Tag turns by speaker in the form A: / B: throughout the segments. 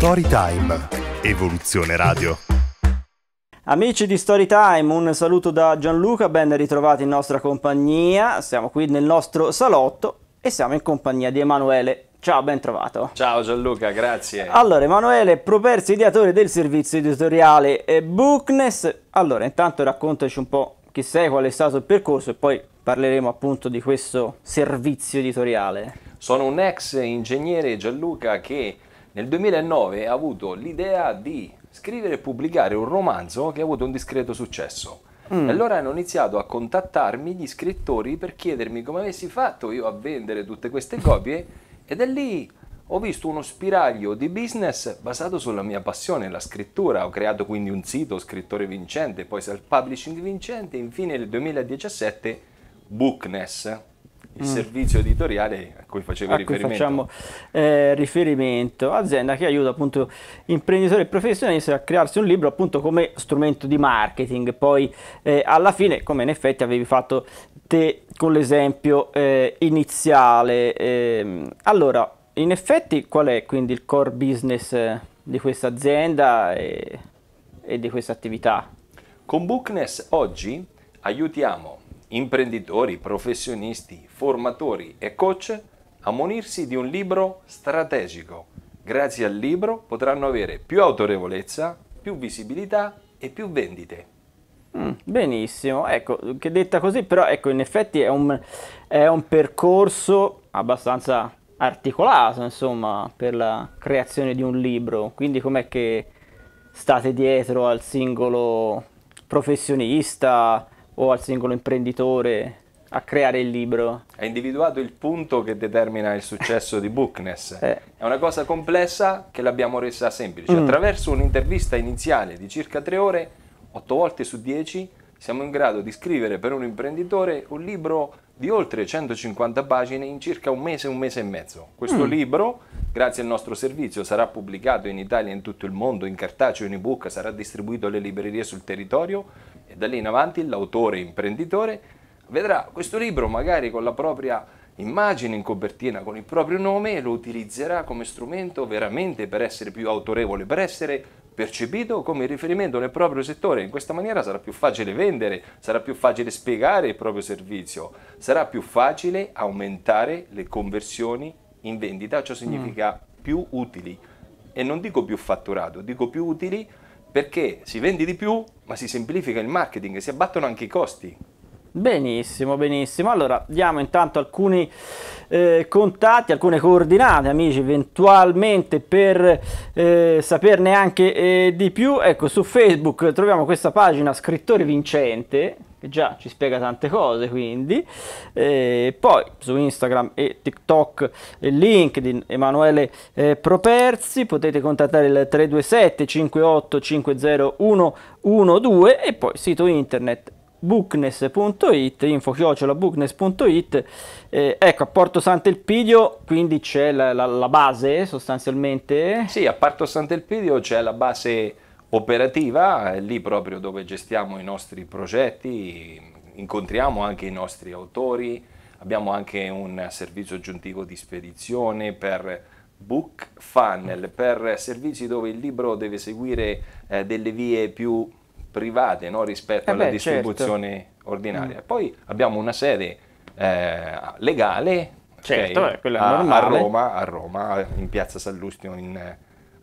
A: Storytime. Evoluzione Radio. Amici di Storytime, un saluto da Gianluca, ben ritrovati in nostra compagnia. Siamo qui nel nostro salotto e siamo in compagnia di Emanuele. Ciao, ben trovato.
B: Ciao Gianluca, grazie.
A: Allora, Emanuele, properzi ideatore del servizio editoriale Bookness. Allora, intanto raccontaci un po' chi sei, qual è stato il percorso e poi parleremo appunto di questo servizio editoriale. Sono un ex ingegnere Gianluca che nel 2009 ha avuto l'idea
B: di scrivere e pubblicare un romanzo che ha avuto un discreto successo. Mm. Allora hanno iniziato a contattarmi gli scrittori per chiedermi come avessi fatto io a vendere tutte queste copie e da lì ho visto uno spiraglio di business basato sulla mia passione, la scrittura. Ho creato quindi un sito, scrittore vincente, poi self-publishing vincente, e infine nel 2017 Bookness, il mm. servizio editoriale a cui facevi a riferimento. Cui facciamo
A: eh, riferimento, azienda che aiuta appunto imprenditori e professionisti a crearsi un libro appunto come strumento di marketing, poi eh, alla fine come in effetti avevi fatto te con l'esempio eh, iniziale. Ehm, allora, in effetti qual è quindi il core business eh, di questa azienda e, e di questa attività? Con Bookness oggi
B: aiutiamo imprenditori, professionisti, formatori e coach a munirsi di un libro strategico. Grazie al libro potranno avere più autorevolezza, più visibilità e più vendite.
A: Mm, benissimo, ecco, che detta così, però ecco, in effetti è un, è un percorso abbastanza articolato, insomma, per la creazione di un libro. Quindi com'è che state dietro al singolo professionista? o al singolo imprenditore a creare il libro.
B: Ha individuato il punto che determina il successo di Bookness. Eh. È una cosa complessa che l'abbiamo resa semplice. Cioè, mm. Attraverso un'intervista iniziale di circa tre ore, otto volte su dieci, siamo in grado di scrivere per un imprenditore un libro di oltre 150 pagine in circa un mese, un mese e mezzo. Questo mm. libro, grazie al nostro servizio, sarà pubblicato in Italia e in tutto il mondo, in cartaceo, in ebook, sarà distribuito alle librerie sul territorio e da lì in avanti l'autore imprenditore vedrà questo libro magari con la propria immagine in copertina, con il proprio nome e lo utilizzerà come strumento veramente per essere più autorevole, per essere percepito come riferimento nel proprio settore. In questa maniera sarà più facile vendere, sarà più facile spiegare il proprio servizio, sarà più facile aumentare le conversioni in vendita, ciò significa mm. più utili. E non dico più fatturato, dico più utili perché si vende di più, ma si semplifica il marketing, si abbattono anche i costi.
A: Benissimo, benissimo. Allora diamo intanto alcuni eh, contatti, alcune coordinate, amici, eventualmente per eh, saperne anche eh, di più. Ecco, su Facebook troviamo questa pagina Scrittore Vincente, che già ci spiega tante cose quindi eh, poi su Instagram e TikTok e LinkedIn Emanuele eh, Properzi potete contattare il 327 58 50 112 e poi sito internet bookness.it info chiocciola bookness.it eh, ecco a Porto Sant'Elpidio quindi c'è la, la, la base sostanzialmente sì a Porto Sant'Elpidio c'è
B: la base operativa, lì proprio dove gestiamo i nostri progetti, incontriamo anche i nostri autori, abbiamo anche un servizio aggiuntivo di spedizione per book funnel, per servizi dove il libro deve seguire eh, delle vie più private no? rispetto eh beh, alla certo. distribuzione certo. ordinaria. Mm. Poi abbiamo una sede eh, legale certo, okay, eh, a, a, Roma, a Roma, in piazza Sallustio in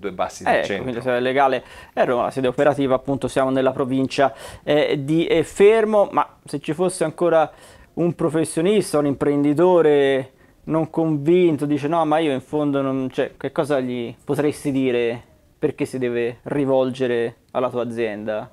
B: due bassi del eh, ecco, centro.
A: Ecco, quindi legale è eh, Roma, la sede operativa appunto siamo nella provincia eh, di eh, Fermo, ma se ci fosse ancora un professionista, un imprenditore non convinto, dice no ma io in fondo non... Cioè, che cosa gli potresti dire perché si deve rivolgere alla tua azienda?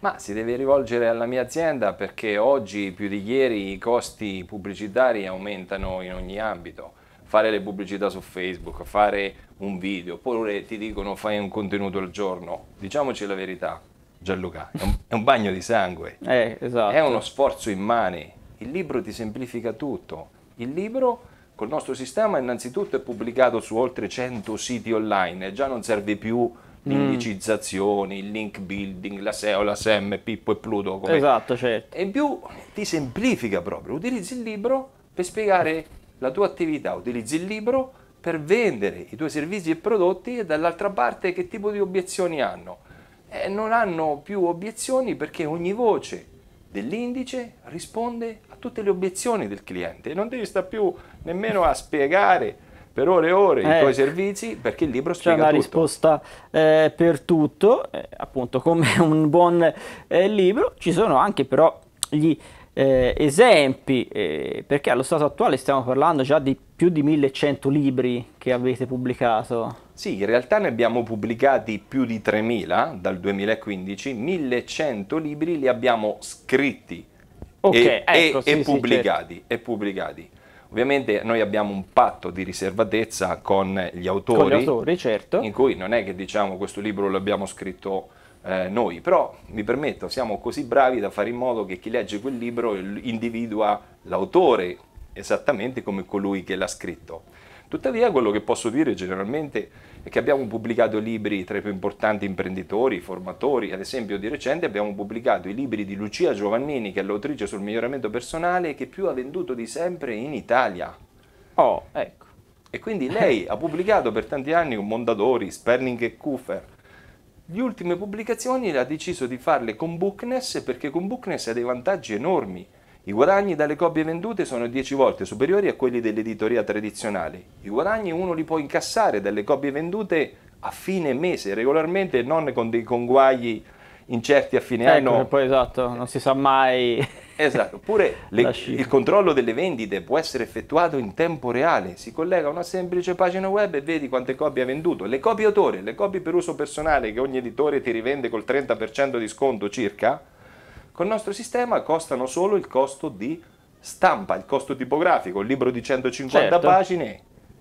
A: Ma si deve rivolgere alla mia azienda
B: perché oggi più di ieri i costi pubblicitari aumentano in ogni ambito fare le pubblicità su Facebook, fare un video, oppure ti dicono fai un contenuto al giorno. Diciamoci la verità, Gianluca, è un, è un bagno di sangue, eh, esatto. è uno sforzo immane. Il libro ti semplifica tutto. Il libro col nostro sistema innanzitutto è pubblicato su oltre 100 siti online e già non serve più l'indicizzazione, mm. il link building, la SEO, la SEM, Pippo e Pluto. Come... Esatto, certo. E in più ti semplifica proprio, utilizzi il libro per spiegare la tua attività, utilizzi il libro per vendere i tuoi servizi e prodotti e dall'altra parte che tipo di obiezioni hanno? Eh, non hanno più obiezioni perché ogni voce dell'indice risponde a tutte le obiezioni del cliente e non devi stare più nemmeno a spiegare
A: per ore e ore eh, i tuoi servizi perché il libro spiega tutto. C'è una risposta eh, per tutto, eh, appunto come un buon eh, libro, ci sono anche però gli eh, esempi, eh, perché allo stato attuale stiamo parlando già di più di 1100 libri che avete pubblicato.
B: Sì, in realtà ne abbiamo pubblicati più di 3000 dal 2015, 1100 libri li abbiamo scritti okay, e, ecco, e, sì, e, pubblicati, sì, certo. e pubblicati. Ovviamente noi abbiamo un patto di riservatezza con gli autori, con gli autori certo. in cui non è che diciamo questo libro l'abbiamo scritto eh, noi, però mi permetto, siamo così bravi da fare in modo che chi legge quel libro individua l'autore esattamente come colui che l'ha scritto. Tuttavia quello che posso dire generalmente è che abbiamo pubblicato libri tra i più importanti imprenditori, formatori, ad esempio di recente abbiamo pubblicato i libri di Lucia Giovannini che è l'autrice sul miglioramento personale che più ha venduto di sempre in Italia. Oh, ecco. E quindi lei ha pubblicato per tanti anni con Mondadori, Sperling e Kuffer, le ultime pubblicazioni ha deciso di farle con Bookness perché con Bookness ha dei vantaggi enormi. I guadagni dalle copie vendute sono 10 volte superiori a quelli dell'editoria tradizionale. I guadagni uno li può incassare dalle copie vendute a fine mese, regolarmente, non con dei conguagli incerti a fine ecco, anno.
A: Poi esatto, non si sa mai
B: Esatto, oppure le, il controllo delle vendite può essere effettuato in tempo reale, si collega a una semplice pagina web e vedi quante copie ha venduto. Le copie autore, le copie per uso personale che ogni editore ti rivende col 30% di sconto circa, col nostro sistema costano solo il costo di stampa, il costo tipografico, un libro di 150 certo. pagine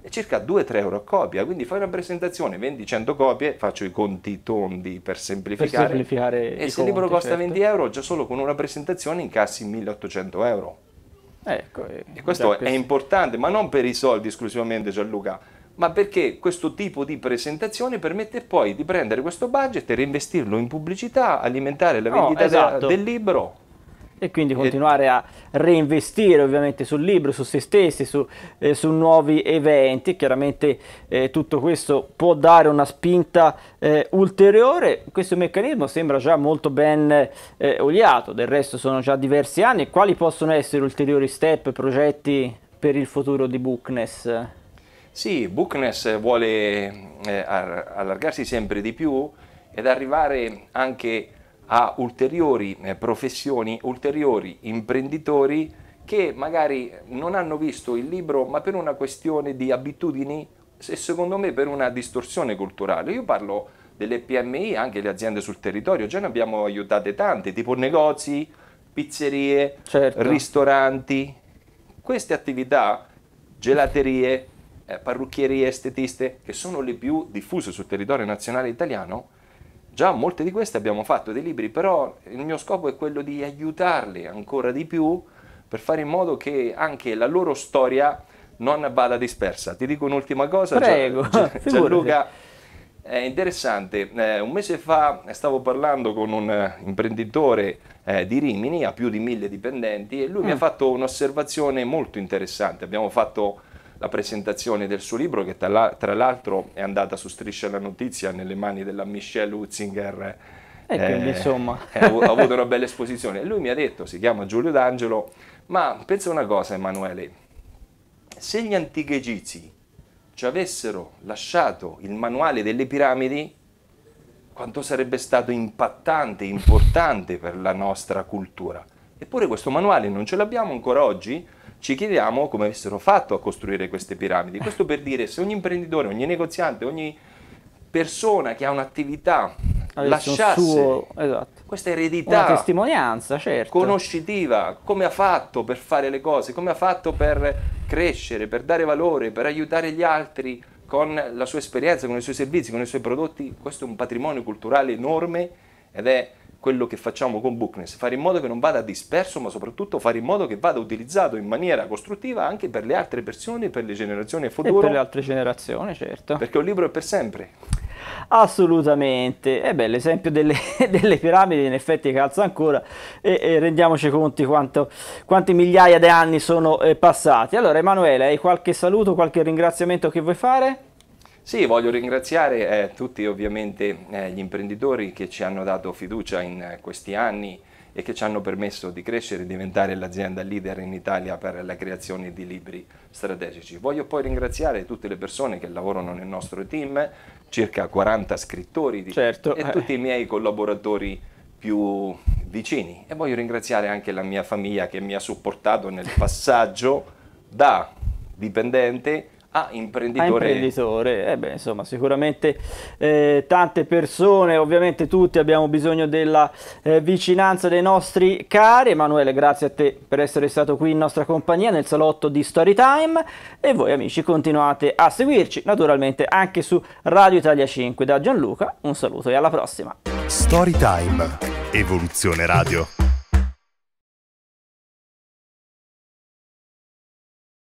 B: circa 2-3 euro a copia, quindi fai una presentazione, vendi 100 copie, faccio i conti tondi per semplificare, per semplificare e se conti, il libro costa certo. 20 euro già solo con una presentazione incassi 1800 euro. Ecco, eh, e questo è questo. importante, ma non per i soldi esclusivamente Gianluca, ma perché questo tipo di presentazione permette poi di prendere questo
A: budget e reinvestirlo in pubblicità, alimentare la vendita no, esatto. del libro. E quindi continuare a reinvestire ovviamente sul libro, su se stessi, su, eh, su nuovi eventi. Chiaramente eh, tutto questo può dare una spinta eh, ulteriore. Questo meccanismo sembra già molto ben eh, oliato, del resto sono già diversi anni. Quali possono essere ulteriori step, progetti per il futuro di Bookness?
B: Sì, Bookness vuole eh, allargarsi sempre di più ed arrivare anche a a ulteriori eh, professioni, ulteriori imprenditori che magari non hanno visto il libro ma per una questione di abitudini e secondo me per una distorsione culturale. Io parlo delle PMI, anche le aziende sul territorio, già ne abbiamo aiutate tante, tipo negozi, pizzerie, certo. ristoranti. Queste attività, gelaterie, eh, parrucchierie, estetiste, che sono le più diffuse sul territorio nazionale italiano, Già molte di queste abbiamo fatto dei libri, però il mio scopo è quello di aiutarle ancora di più per fare in modo che anche la loro storia non vada dispersa. Ti dico un'ultima cosa, Prego, Gian, Gianluca. È interessante, eh, un mese fa stavo parlando con un eh, imprenditore eh, di Rimini, ha più di mille dipendenti, e lui mm. mi ha mm. fatto un'osservazione molto interessante. Abbiamo fatto la presentazione del suo libro che tra l'altro è andata su Striscia la Notizia nelle mani della Michelle Hutzinger.
A: E ecco, quindi eh, insomma... Eh, ha avuto
B: una bella esposizione. Lui mi ha detto, si chiama Giulio D'Angelo, ma pensa una cosa Emanuele, se gli antichi egizi ci avessero lasciato il manuale delle piramidi, quanto sarebbe stato impattante, importante per la nostra cultura. Eppure questo manuale non ce l'abbiamo ancora oggi, ci chiediamo come avessero fatto a costruire queste piramidi. Questo per dire se ogni imprenditore, ogni negoziante, ogni persona che ha un'attività Adesso lasciasse suo,
A: esatto. questa eredità, Una testimonianza
B: certo. conoscitiva, come ha fatto per fare le cose, come ha fatto per crescere, per dare valore, per aiutare gli altri con la sua esperienza, con i suoi servizi, con i suoi prodotti, questo è un patrimonio culturale enorme ed è quello che facciamo con Bookness, fare in modo che non vada disperso, ma soprattutto fare in modo che vada utilizzato in maniera costruttiva anche per le altre persone, per le generazioni future. per le
A: altre generazioni, certo. Perché un libro è per sempre. Assolutamente, e eh beh, l'esempio delle, delle, piramidi in effetti calza ancora e, e rendiamoci conti quanto, quanti migliaia di anni sono eh, passati. Allora Emanuele, hai qualche saluto, qualche ringraziamento che vuoi fare?
B: Sì, voglio ringraziare eh, tutti ovviamente eh, gli imprenditori che ci hanno dato fiducia in eh, questi anni e che ci hanno permesso di crescere e diventare l'azienda leader in Italia per la creazione di libri strategici. Voglio poi ringraziare tutte le persone che lavorano nel nostro team, circa 40 scrittori di... certo. e tutti i miei collaboratori più vicini. E voglio ringraziare anche la mia famiglia che mi ha supportato nel passaggio da dipendente
A: a imprenditore. A imprenditore. Eh beh, insomma, sicuramente eh, tante persone, ovviamente tutti abbiamo bisogno della eh, vicinanza dei nostri cari. Emanuele, grazie a te per essere stato qui in nostra compagnia nel salotto di Storytime e voi amici continuate a seguirci naturalmente anche su Radio Italia 5. Da Gianluca un saluto e alla prossima.
B: Storytime, Evoluzione Radio.